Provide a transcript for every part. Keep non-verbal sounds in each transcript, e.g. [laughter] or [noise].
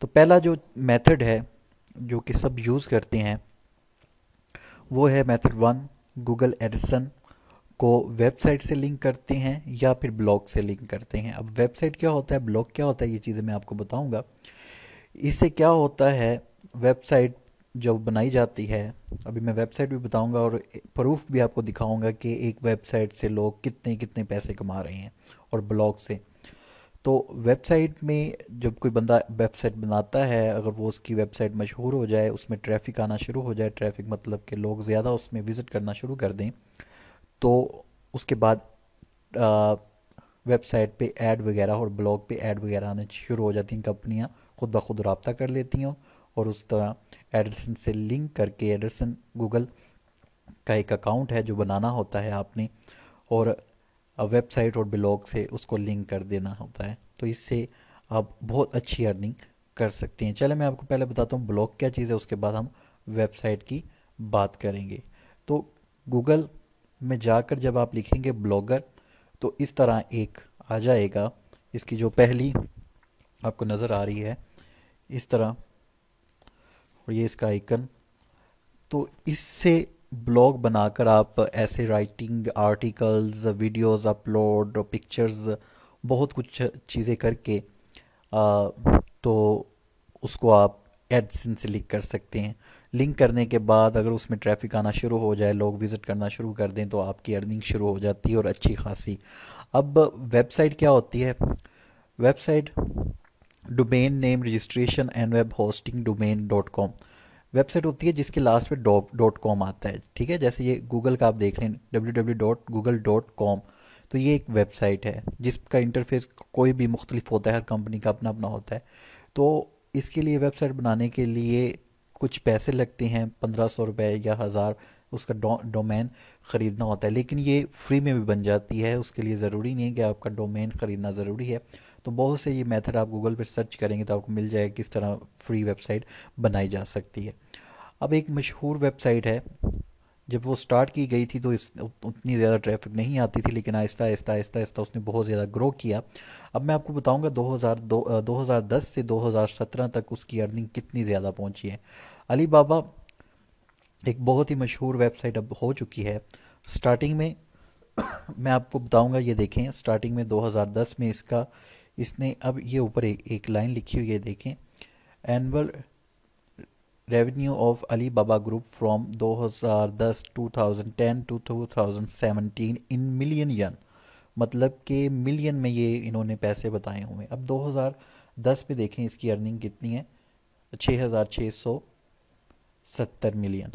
तो पहला जो मेथड है जो कि सब यूज़ करते हैं वो है मेथड वन गूगल एडिसन को वेबसाइट से लिंक करते हैं या फिर ब्लॉग से लिंक करते हैं अब वेबसाइट क्या होता है ब्लॉग क्या होता है ये चीज़ें मैं आपको बताऊंगा इससे क्या होता है वेबसाइट जब बनाई जाती है अभी मैं वेबसाइट भी बताऊंगा और प्रूफ भी आपको दिखाऊंगा कि एक वेबसाइट से लोग कितने कितने पैसे कमा रहे हैं और ब्लॉग से तो वेबसाइट में जब कोई बंदा वेबसाइट बनाता है अगर वो उसकी वेबसाइट मशहूर हो जाए उसमें ट्रैफिक आना शुरू हो जाए ट्रैफिक मतलब कि लोग ज़्यादा उसमें विज़िट करना शुरू कर दें तो उसके बाद वेबसाइट पे ऐड वगैरह और ब्लॉग पे ऐड वगैरह आने शुरू हो जाती हैं कंपनियाँ खुद ब खुद रबता कर लेती हैं और उस तरह एडरसन से लिंक करके एडरसन गूगल का एक अकाउंट है जो बनाना होता है आपने और वेबसाइट और ब्लॉग से उसको लिंक कर देना होता है तो इससे आप बहुत अच्छी अर्निंग कर सकते हैं चले मैं आपको पहले बताता हूँ ब्लॉग क्या चीज़ है उसके बाद हम वेबसाइट की बात करेंगे तो गूगल में जाकर जब आप लिखेंगे ब्लॉगर तो इस तरह एक आ जाएगा इसकी जो पहली आपको नज़र आ रही है इस तरह और ये इसका आइकन तो इससे ब्लॉग बनाकर आप ऐसे writing articles videos upload pictures बहुत कुछ चीज़ें करके आ, तो उसको आप एडसन से लिंक कर सकते हैं लिंक करने के बाद अगर उसमें ट्रैफिक आना शुरू हो जाए लोग विज़िट करना शुरू कर दें तो आपकी अर्निंग शुरू हो जाती है और अच्छी खासी अब वेबसाइट क्या होती है website domain name registration and web hosting domain dot com website होती है जिसके लास्ट में डॉट कॉम आता है ठीक है जैसे ये गूगल का आप देख लें W W dot Google dot com तो ये एक वेबसाइट है जिसका इंटरफेस कोई भी मुख्तलिफ होता है हर कंपनी का अपना अपना होता है तो इसके लिए वेबसाइट बनाने के लिए कुछ पैसे लगते हैं पंद्रह सौ रुपये या हज़ार उसका डोमेन ख़रीदना होता है लेकिन ये फ्री में भी बन जाती है उसके लिए ज़रूरी नहीं है कि आपका डोमेन ख़रीदना ज़रूरी है तो बहुत से ये मेथड आप गूगल पर सर्च करेंगे तो आपको मिल जाएगा किस तरह फ्री वेबसाइट बनाई जा सकती है अब एक मशहूर वेबसाइट है जब वो स्टार्ट की गई थी तो इस उतनी ज़्यादा ट्रैफिक नहीं आती थी लेकिन आहिस्ता आहिस्ता आहिस्ता आहिस्ता उसने बहुत ज़्यादा ग्रो किया अब मैं आपको बताऊंगा 2000 2010 से 2017 तक उसकी अर्निंग कितनी ज़्यादा पहुंची है अली बाबा एक बहुत ही मशहूर वेबसाइट अब हो चुकी है स्टार्टिंग में [coughs] मैं आपको बताऊँगा ये देखें स्टार्टिंग में दो में इसका इसने अब ये ऊपर एक, एक लाइन लिखी हुई है देखें annual revenue of Ali Baba group from 2010 दस टू 2017 इन मिलियन यन मतलब कि मिलियन में ये इन्होंने पैसे बताए हुए अब 2010 पे देखें इसकी अर्निंग कितनी है 6670 मिलियन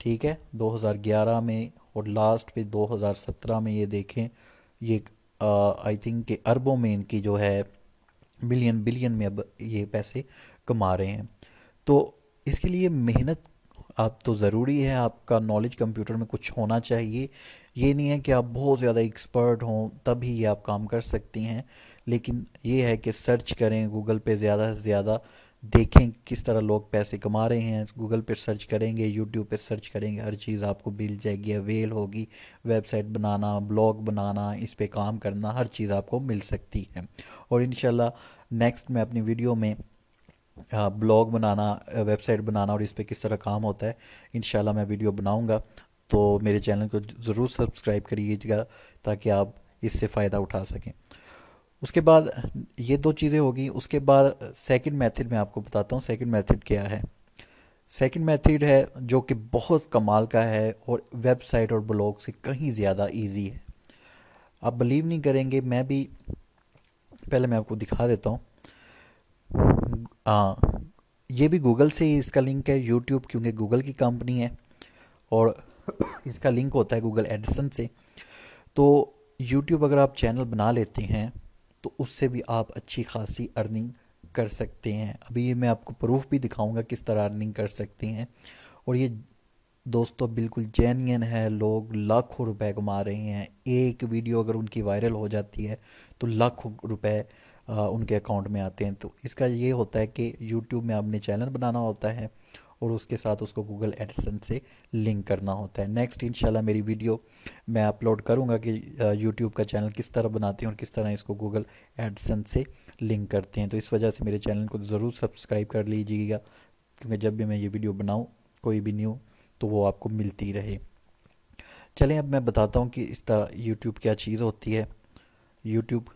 ठीक है 2011 में और लास्ट पे 2017 में ये देखें ये आई थिंक अरबों में इनकी जो है बिलियन बिलियन में अब ये पैसे कमा रहे हैं तो इसके लिए मेहनत आप तो ज़रूरी है आपका नॉलेज कंप्यूटर में कुछ होना चाहिए ये नहीं है कि आप बहुत ज़्यादा एक्सपर्ट हों तभी ये आप काम कर सकती हैं लेकिन ये है कि सर्च करें गूगल पे ज़्यादा से ज़्यादा देखें किस तरह लोग पैसे कमा रहे हैं गूगल पर सर्च करेंगे यूट्यूब पर सर्च करेंगे हर चीज़ आपको मिल जाएगी अवेल होगी वेबसाइट बनाना ब्लॉग बनाना इस पर काम करना हर चीज़ आपको मिल सकती है और इन नेक्स्ट मैं अपनी वीडियो में ब्लॉग बनाना वेबसाइट बनाना और इस पर किस तरह काम होता है इन मैं वीडियो बनाऊँगा तो मेरे चैनल को ज़रूर सब्सक्राइब करिएगा ताकि आप इससे फ़ायदा उठा सकें उसके बाद ये दो चीज़ें होगी उसके बाद सेकंड मेथड मैं आपको बताता हूँ सेकंड मेथड क्या है सेकंड मेथड है जो कि बहुत कमाल का है और वेबसाइट और ब्लॉग से कहीं ज़्यादा इजी है आप बिलीव नहीं करेंगे मैं भी पहले मैं आपको दिखा देता हूँ ये भी गूगल से ही इसका लिंक है यूट्यूब क्योंकि गूगल की कंपनी है और इसका लिंक होता है गूगल एडिसन से तो यूट्यूब अगर आप चैनल बना लेते हैं तो उससे भी आप अच्छी खासी अर्निंग कर सकते हैं अभी ये मैं आपको प्रूफ भी दिखाऊंगा किस तरह अर्निंग कर सकते हैं और ये दोस्तों बिल्कुल जैन है लोग लाखों रुपए कमा रहे हैं एक वीडियो अगर उनकी वायरल हो जाती है तो लाखों रुपए उनके अकाउंट में आते हैं तो इसका ये होता है कि यूट्यूब में आपने चैनल बनाना होता है और उसके साथ उसको गूगल एडसन से लिंक करना होता है नेक्स्ट इंशाल्लाह मेरी वीडियो मैं अपलोड करूँगा कि यूट्यूब का चैनल किस तरह बनाते हैं और किस तरह इसको गूगल एडसन से लिंक करते हैं तो इस वजह से मेरे चैनल को ज़रूर सब्सक्राइब कर लीजिएगा क्योंकि जब भी मैं ये वीडियो बनाऊँ कोई भी न्यू तो वो आपको मिलती रहे चलें अब मैं बताता हूँ कि इस तरह यूट्यूब क्या चीज़ होती है यूट्यूब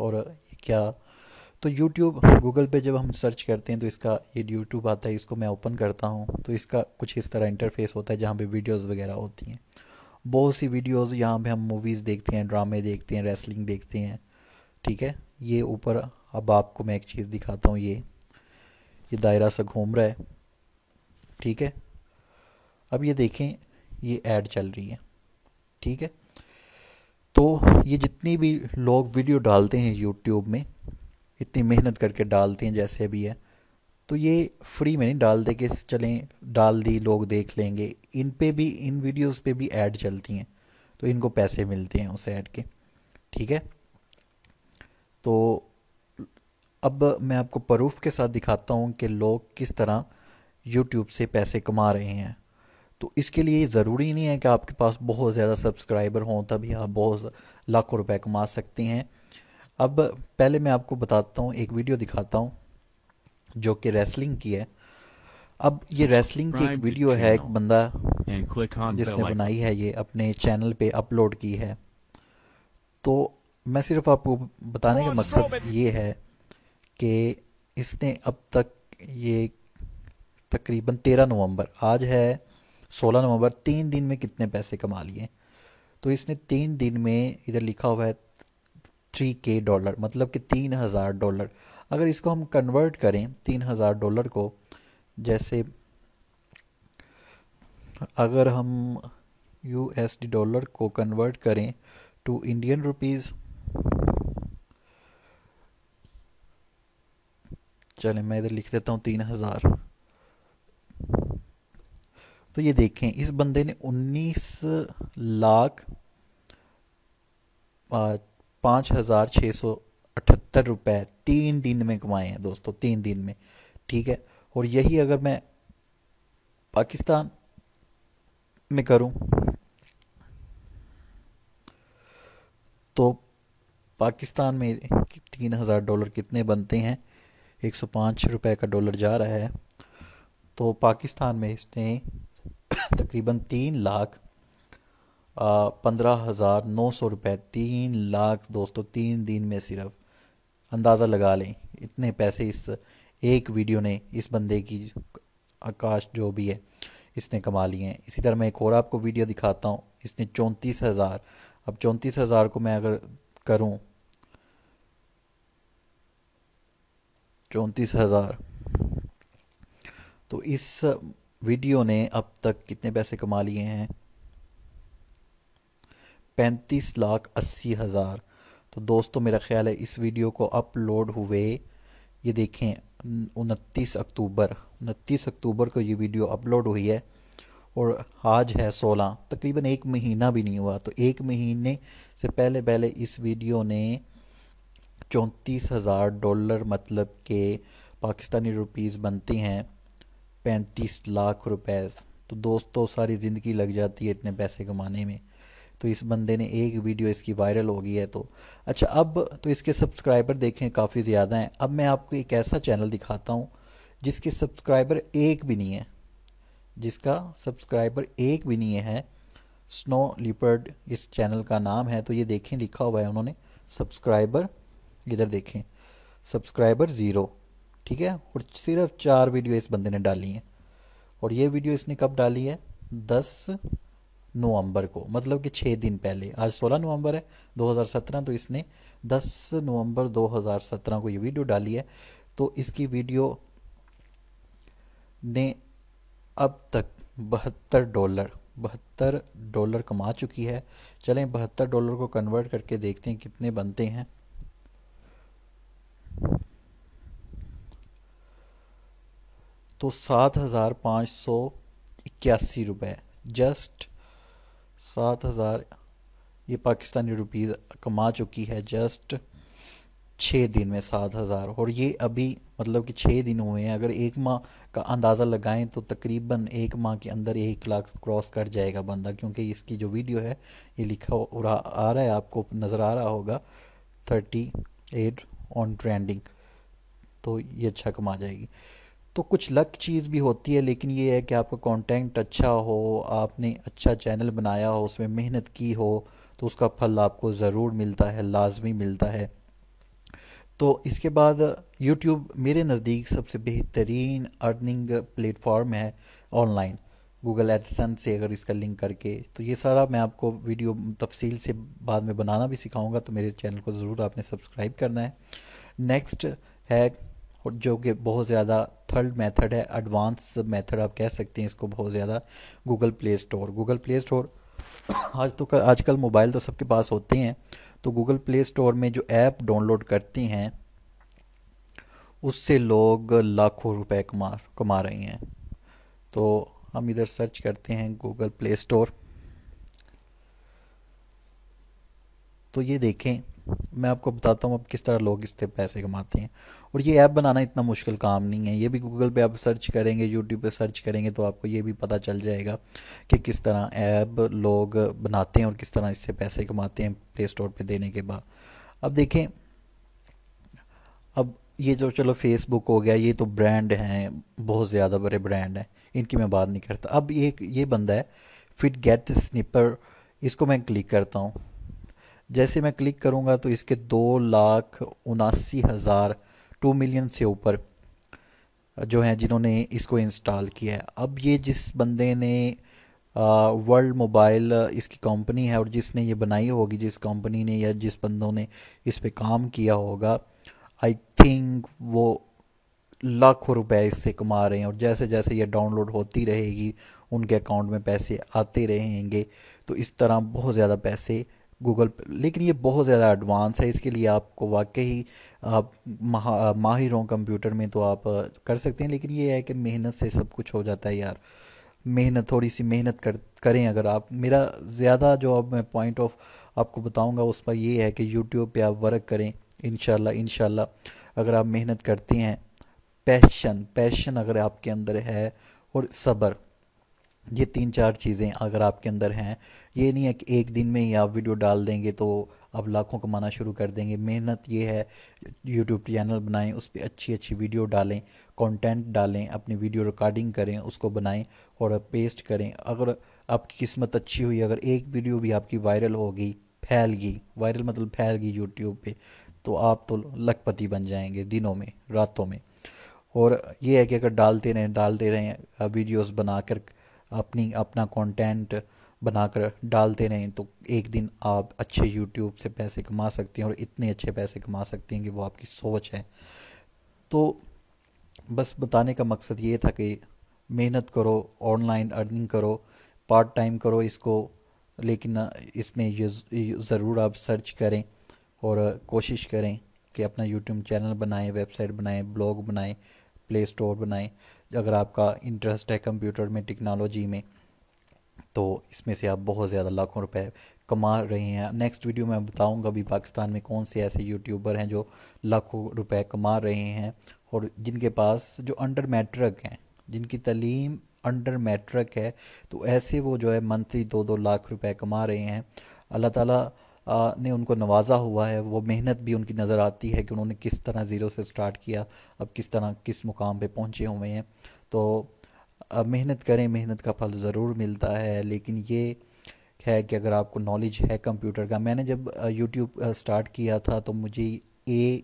और क्या तो यूट्यूब गूगल पे जब हम सर्च करते हैं तो इसका ये यूट्यूब आता है इसको मैं ओपन करता हूँ तो इसका कुछ इस तरह इंटरफेस होता है जहाँ पे वीडियोस वगैरह होती हैं बहुत सी वीडियोस यहाँ पे हम मूवीज़ देखते हैं ड्रामे देखते हैं रेसलिंग देखते हैं ठीक है ये ऊपर अब आपको मैं एक चीज़ दिखाता हूँ ये ये दायरा सा घूम रहा है ठीक है अब ये देखें ये एड चल रही है ठीक है तो ये जितनी भी लोग वीडियो डालते हैं यूट्यूब में इतनी मेहनत करके डालते हैं जैसे भी है तो ये फ्री में नहीं डाल दे के चलें डाल दी लोग देख लेंगे इन पे भी इन वीडियोस पे भी ऐड चलती हैं तो इनको पैसे मिलते हैं उस ऐड के ठीक है तो अब मैं आपको प्रूफ के साथ दिखाता हूँ कि लोग किस तरह यूट्यूब से पैसे कमा रहे हैं तो इसके लिए ज़रूरी नहीं है कि आपके पास बहुत ज़्यादा सब्सक्राइबर हों तभी आप बहुत लाखों रुपए कमा सकते हैं अब पहले मैं आपको बताता हूँ एक वीडियो दिखाता हूँ जो कि रेसलिंग की है अब ये रेसलिंग की एक वीडियो है एक बंदा जिसने बनाई है ये अपने चैनल पे अपलोड की है तो मैं सिर्फ आपको बताने का मकसद ये है कि इसने अब तक ये तकरीबन तेरह नवंबर आज है सोलह नवंबर तीन दिन में कितने पैसे कमा लिए तो इसने तीन दिन में इधर लिखा हुआ है थ्री के डॉलर मतलब कि तीन हज़ार डॉलर अगर इसको हम कन्वर्ट करें तीन हज़ार डॉलर को जैसे अगर हम यू एस डी डॉलर को कन्वर्ट करें टू इंडियन रुपीज़ चले मैं इधर लिख देता हूँ तीन हज़ार तो ये देखें इस बंदे ने उन्नीस लाख पाँच हज़ार छः सौ अठहत्तर रुपये तीन दिन में कमाए हैं दोस्तों तीन दिन में ठीक है और यही अगर मैं पाकिस्तान में करूं तो पाकिस्तान में तीन हज़ार डॉलर कितने बनते हैं एक सौ पाँच रुपये का डॉलर जा रहा है तो पाकिस्तान में इसने तकरीबन तीन लाख पंद्रह हज़ार नौ सौ रुपये तीन लाख दोस्तों तीन दिन में सिर्फ अंदाज़ा लगा लें इतने पैसे इस एक वीडियो ने इस बंदे की आकाश जो भी है इसने कमा लिए हैं इसी तरह मैं एक और आपको वीडियो दिखाता हूँ इसने चौंतीस हज़ार अब चौंतीस हज़ार को मैं अगर करूँ चौंतीस हज़ार तो इस वीडियो ने अब तक कितने पैसे कमा लिए हैं पैंतीस लाख अस्सी हज़ार तो दोस्तों मेरा ख्याल है इस वीडियो को अपलोड हुए ये देखें उनतीस अक्टूबर उनतीस अक्टूबर को ये वीडियो अपलोड हुई है और आज है सोलह तकरीबन एक महीना भी नहीं हुआ तो एक महीने से पहले पहले इस वीडियो ने चौंतीस हज़ार डॉलर मतलब के पाकिस्तानी रुपीज़ बनती हैं पैंतीस लाख रुपए तो दोस्तों सारी ज़िंदगी लग जाती है इतने पैसे कमाने में तो इस बंदे ने एक वीडियो इसकी वायरल हो गई है तो अच्छा अब तो इसके सब्सक्राइबर देखें काफ़ी ज़्यादा हैं अब मैं आपको एक ऐसा चैनल दिखाता हूँ जिसके सब्सक्राइबर एक भी नहीं है जिसका सब्सक्राइबर एक भी नहीं है स्नो लिपर्ड इस चैनल का नाम है तो ये देखें लिखा हुआ है उन्होंने सब्सक्राइबर इधर देखें सब्सक्राइबर ज़ीरो ठीक है और सिर्फ चार वीडियो इस बंदे ने डाली हैं और ये वीडियो इसने कब डाली है दस नवंबर को मतलब कि छः दिन पहले आज 16 नवंबर है 2017 तो इसने 10 नवंबर 2017 को ये वीडियो डाली है तो इसकी वीडियो ने अब तक बहत्तर डॉलर बहत्तर डॉलर कमा चुकी है चलें बहत्तर डॉलर को कन्वर्ट करके देखते हैं कितने बनते हैं तो सात हज़ार पाँच सौ इक्यासी रुपये जस्ट सात हज़ार ये पाकिस्तानी रुपीज़ कमा चुकी है जस्ट छः दिन में सात हज़ार और ये अभी मतलब कि छः दिन हुए हैं अगर एक माह का अंदाज़ा लगाएं तो तकरीबन एक माह के अंदर एक लाख क्रॉस कर जाएगा बंदा क्योंकि इसकी जो वीडियो है ये लिखा हो रहा आ रहा है आपको नज़र आ रहा होगा थर्टी एट ऑन ट्रेंडिंग तो ये अच्छा कमा जाएगी तो कुछ लक चीज़ भी होती है लेकिन ये है कि आपका कंटेंट अच्छा हो आपने अच्छा चैनल बनाया हो उसमें मेहनत की हो तो उसका फल आपको ज़रूर मिलता है लाजमी मिलता है तो इसके बाद यूट्यूब मेरे नज़दीक सबसे बेहतरीन अर्निंग प्लेटफॉर्म है ऑनलाइन गूगल एडसन से अगर इसका लिंक करके तो ये सारा मैं आपको वीडियो तफसील से बाद में बनाना भी सिखाऊंगा तो मेरे चैनल को ज़रूर आपने सब्सक्राइब करना है नेक्स्ट है और जो कि बहुत ज़्यादा थर्ड मेथड है एडवांस मेथड आप कह सकते हैं इसको बहुत ज़्यादा Google Play Store Google Play Store आज तो आजकल मोबाइल तो सबके पास होते हैं तो गूगल प्ले स्टोर में जो ऐप डाउनलोड करती हैं उससे लोग लाखों रुपए कमा कमा रहे हैं तो हम इधर सर्च करते हैं गूगल प्ले स्टोर तो ये देखें मैं आपको बताता हूँ आप किस तरह लोग इससे पैसे कमाते हैं और ये ऐप बनाना इतना मुश्किल काम नहीं है ये भी गूगल पे आप सर्च करेंगे यूट्यूब पे सर्च करेंगे तो आपको ये भी पता चल जाएगा कि किस तरह ऐप लोग बनाते हैं और किस तरह इससे पैसे कमाते हैं प्ले स्टोर पर देने के बाद अब देखें अब ये जो चलो फेसबुक हो गया ये तो ब्रांड हैं बहुत ज़्यादा बड़े ब्रांड हैं इनकी मैं बात नहीं करता अब ये ये बंदा है फिट गेट स्निपर इसको मैं क्लिक करता हूँ जैसे मैं क्लिक करूँगा तो इसके दो लाख उनासी हज़ार टू मिलियन से ऊपर जो हैं जिन्होंने इसको इंस्टॉल किया है अब ये जिस बंदे ने वर्ल्ड मोबाइल इसकी कंपनी है और जिसने ये बनाई होगी जिस कंपनी ने या जिस बंदों ने इस पे काम किया होगा आई थिंक वो लाखों रुपए इससे कमा रहे हैं और जैसे जैसे ये डाउनलोड होती रहेगी उनके अकाउंट में पैसे आते रहेंगे तो इस तरह बहुत ज़्यादा पैसे गूगल पे लेकिन ये बहुत ज़्यादा एडवांस है इसके लिए आपको वाकई आप महा माहिर हों कंप्यूटर में तो आप कर सकते हैं लेकिन ये है कि मेहनत से सब कुछ हो जाता है यार मेहनत थोड़ी सी मेहनत कर करें अगर आप मेरा ज़्यादा जो अब मैं पॉइंट ऑफ आपको बताऊंगा उस पर ये है कि यूट्यूब पे आप वर्क करें इन इन अगर आप मेहनत करते हैं पैशन पैशन अगर आपके अंदर है और सब्र ये तीन चार चीज़ें अगर आपके अंदर हैं ये नहीं है कि एक दिन में ही आप वीडियो डाल देंगे तो आप लाखों कमाना शुरू कर देंगे मेहनत ये है यूट्यूब चैनल बनाएं उस पर अच्छी अच्छी वीडियो डालें कंटेंट डालें अपनी वीडियो रिकॉर्डिंग करें उसको बनाएं और पेस्ट करें अगर आपकी किस्मत अच्छी हुई अगर एक वीडियो भी आपकी वायरल होगी फैल गई वायरल मतलब फैल गई यूट्यूब पर तो आप तो लखपति बन जाएंगे दिनों में रातों में और ये है कि अगर डालते रहें डालते रहें वीडियोज़ बना कर अपनी अपना कंटेंट बनाकर डालते रहें तो एक दिन आप अच्छे यूट्यूब से पैसे कमा सकते हैं और इतने अच्छे पैसे कमा सकते हैं कि वो आपकी सोच है तो बस बताने का मकसद ये था कि मेहनत करो ऑनलाइन अर्निंग करो पार्ट टाइम करो इसको लेकिन इसमें ज़रूर आप सर्च करें और कोशिश करें कि अपना यूट्यूब चैनल बनाएं वेबसाइट बनाएं ब्लॉग बनाएं प्ले स्टोर बनाएं अगर आपका इंटरेस्ट है कंप्यूटर में टेक्नोलॉजी में तो इसमें से आप बहुत ज़्यादा लाखों रुपए कमा रहे हैं नेक्स्ट वीडियो में बताऊंगा भी पाकिस्तान में कौन से ऐसे यूट्यूबर हैं जो लाखों रुपए कमा रहे हैं और जिनके पास जो अंडर मैट्रिक हैं जिनकी तलीम अंडर मैट्रिक है तो ऐसे वो जो है मंथली दो दो लाख रुपए कमा रहे हैं अल्लाह ताला ने उनको नवाज़ा हुआ है वो मेहनत भी उनकी नज़र आती है कि उन्होंने किस तरह ज़ीरो से स्टार्ट किया अब किस तरह किस मुकाम पे पहुँचे हुए हैं तो मेहनत करें मेहनत का फल ज़रूर मिलता है लेकिन ये है कि अगर आपको नॉलेज है कंप्यूटर का मैंने जब यूट्यूब स्टार्ट किया था तो मुझे ए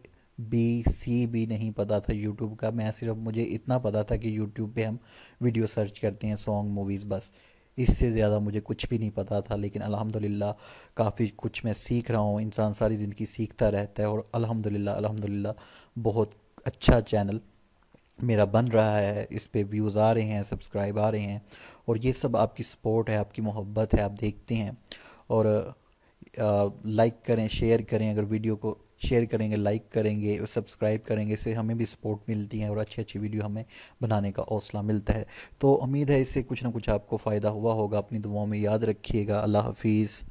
बी सी भी नहीं पता था यूट्यूब का मैं सिर्फ मुझे इतना पता था कि यूट्यूब पे हम वीडियो सर्च करते हैं सॉन्ग मूवीज़ बस इससे ज़्यादा मुझे कुछ भी नहीं पता था लेकिन अल्हम्दुलिल्लाह काफ़ी कुछ मैं सीख रहा हूँ इंसान सारी ज़िंदगी सीखता रहता है और अल्हम्दुलिल्लाह अल्हम्दुलिल्लाह बहुत अच्छा चैनल मेरा बन रहा है इस पर व्यूज़ आ रहे हैं सब्सक्राइब आ रहे हैं और ये सब आपकी सपोर्ट है आपकी मोहब्बत है आप देखते हैं और लाइक करें शेयर करें अगर वीडियो को शेयर करेंगे लाइक करेंगे और सब्सक्राइब करेंगे इससे हमें भी सपोर्ट मिलती है और अच्छी अच्छी वीडियो हमें बनाने का हौसला मिलता है तो उम्मीद है इससे कुछ ना कुछ आपको फ़ायदा हुआ होगा अपनी दुआओं में याद रखिएगा अल्लाह हाफिज़